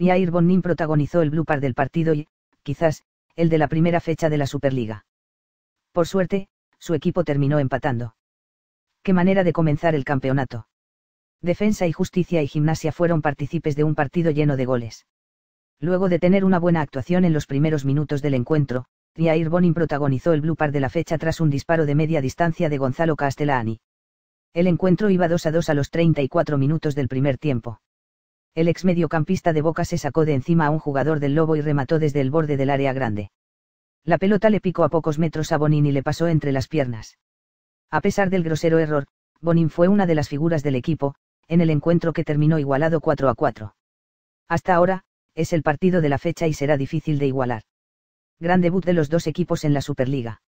Pierre Bonin protagonizó el blue par del partido y, quizás, el de la primera fecha de la Superliga. Por suerte, su equipo terminó empatando. Qué manera de comenzar el campeonato. Defensa y Justicia y Gimnasia fueron partícipes de un partido lleno de goles. Luego de tener una buena actuación en los primeros minutos del encuentro, Jair Bonin protagonizó el blue par de la fecha tras un disparo de media distancia de Gonzalo Castellani. El encuentro iba 2 a 2 a los 34 minutos del primer tiempo. El ex mediocampista de Boca se sacó de encima a un jugador del Lobo y remató desde el borde del área grande. La pelota le picó a pocos metros a Bonin y le pasó entre las piernas. A pesar del grosero error, Bonin fue una de las figuras del equipo, en el encuentro que terminó igualado 4 a 4. Hasta ahora, es el partido de la fecha y será difícil de igualar. Gran debut de los dos equipos en la Superliga.